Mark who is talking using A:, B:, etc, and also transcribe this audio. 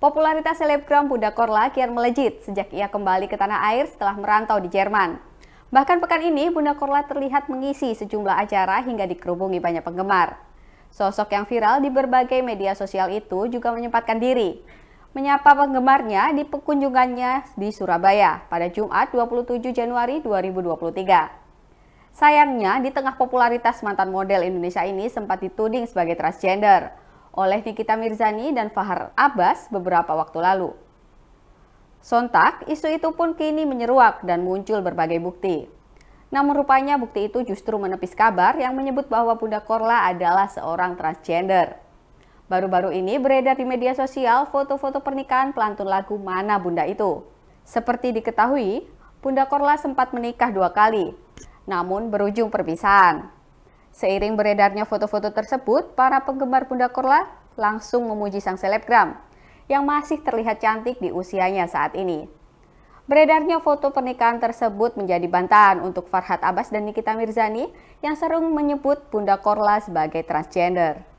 A: Popularitas selebgram Bunda Korla kian melejit sejak ia kembali ke tanah air setelah merantau di Jerman. Bahkan pekan ini Bunda Korla terlihat mengisi sejumlah acara hingga dikerubungi banyak penggemar. Sosok yang viral di berbagai media sosial itu juga menyempatkan diri menyapa penggemarnya di kunjungannya di Surabaya pada Jumat 27 Januari 2023. Sayangnya, di tengah popularitas mantan model Indonesia ini sempat dituding sebagai transgender oleh Nikita Mirzani dan Fahar Abbas beberapa waktu lalu. Sontak, isu itu pun kini menyeruak dan muncul berbagai bukti. Namun rupanya bukti itu justru menepis kabar yang menyebut bahwa Bunda Korla adalah seorang transgender. Baru-baru ini beredar di media sosial foto-foto pernikahan pelantun lagu Mana Bunda itu. Seperti diketahui, Bunda Korla sempat menikah dua kali, namun berujung perpisahan. Seiring beredarnya foto-foto tersebut, para penggemar Bunda Korla langsung memuji sang selebgram yang masih terlihat cantik di usianya saat ini. Beredarnya foto pernikahan tersebut menjadi bantahan untuk Farhat Abbas dan Nikita Mirzani yang sering menyebut Bunda Korla sebagai transgender.